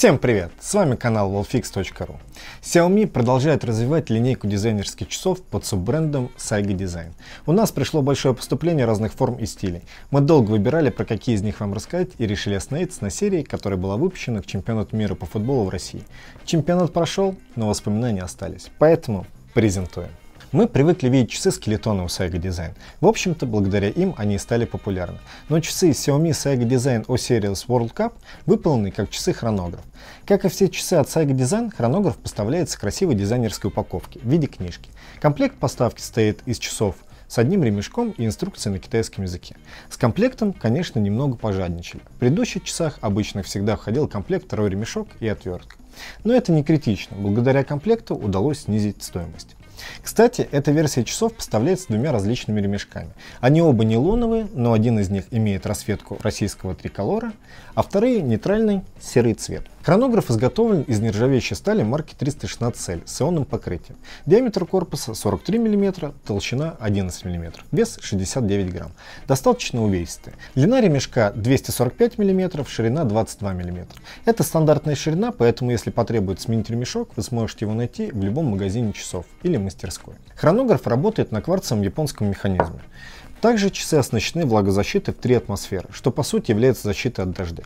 Всем привет! С вами канал wallfix.ru Xiaomi продолжает развивать линейку дизайнерских часов под суббрендом Saiga Design. У нас пришло большое поступление разных форм и стилей. Мы долго выбирали, про какие из них вам рассказать, и решили остановиться на серии, которая была выпущена к чемпионату мира по футболу в России. Чемпионат прошел, но воспоминания остались, поэтому презентуем. Мы привыкли видеть часы с келетоном Sega Design. В общем-то, благодаря им они и стали популярны. Но часы Xiaomi Sega Design O-Series World Cup выполнены как часы-хронограф. Как и все часы от Sega Design, хронограф поставляется в красивой дизайнерской упаковке в виде книжки. Комплект поставки состоит из часов с одним ремешком и инструкцией на китайском языке. С комплектом, конечно, немного пожадничали. В предыдущих часах обычно всегда входил комплект второй ремешок и отвертка. Но это не критично, благодаря комплекту удалось снизить стоимость. Кстати, эта версия часов поставляется двумя различными ремешками. Они оба нейлоновые, но один из них имеет расцветку российского триколора, а вторые нейтральный серый цвет. Хронограф изготовлен из нержавеющей стали марки 316L с ионным покрытием. Диаметр корпуса 43 мм, толщина 11 мм, вес 69 грамм. Достаточно увесистый. Длина ремешка 245 мм, ширина 22 мм. Это стандартная ширина, поэтому если потребуется сменить ремешок, вы сможете его найти в любом магазине часов или мастерской. Хронограф работает на кварцевом японском механизме. Также часы оснащены влагозащитой в три атмосферы, что по сути является защитой от дождя.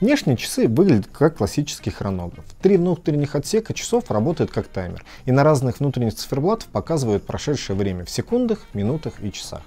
Внешние часы выглядят как классический хронограф. Три внутренних отсека часов работают как таймер и на разных внутренних циферблатах показывают прошедшее время в секундах, минутах и часах.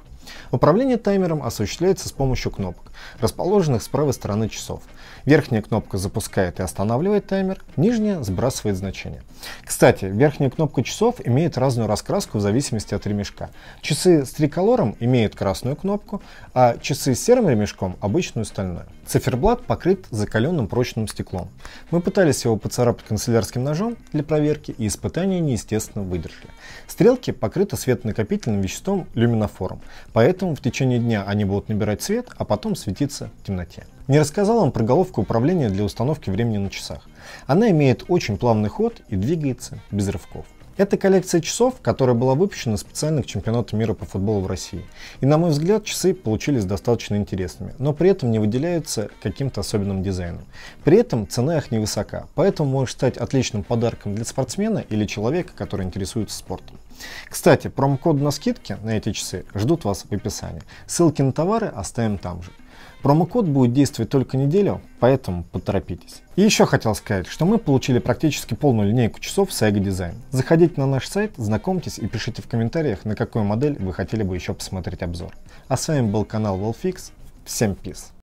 Управление таймером осуществляется с помощью кнопок, расположенных с правой стороны часов. Верхняя кнопка запускает и останавливает таймер, нижняя сбрасывает значение. Кстати, верхняя кнопка часов имеет разную раскраску в зависимости от ремешка. Часы с триколором имеют красную кнопку, а часы с серым ремешком обычную стальную. Циферблат покрыт закаленным прочным стеклом. Мы пытались его поцарапать канцелярским ножом для проверки, и испытания неестественно выдержали. Стрелки покрыты светонакопительным веществом люминофором, Поэтому в течение дня они будут набирать цвет, а потом светиться в темноте. Не рассказал вам про головку управления для установки времени на часах. Она имеет очень плавный ход и двигается без рывков. Это коллекция часов, которая была выпущена специально к чемпионату мира по футболу в России. И на мой взгляд, часы получились достаточно интересными, но при этом не выделяются каким-то особенным дизайном. При этом цена их невысока, поэтому может стать отличным подарком для спортсмена или человека, который интересуется спортом. Кстати, промокод на скидки на эти часы ждут вас в описании. Ссылки на товары оставим там же. Промокод будет действовать только неделю, поэтому поторопитесь. И еще хотел сказать, что мы получили практически полную линейку часов с Design. Заходите на наш сайт, знакомьтесь и пишите в комментариях, на какую модель вы хотели бы еще посмотреть обзор. А с вами был канал Wallfix. Всем пиз.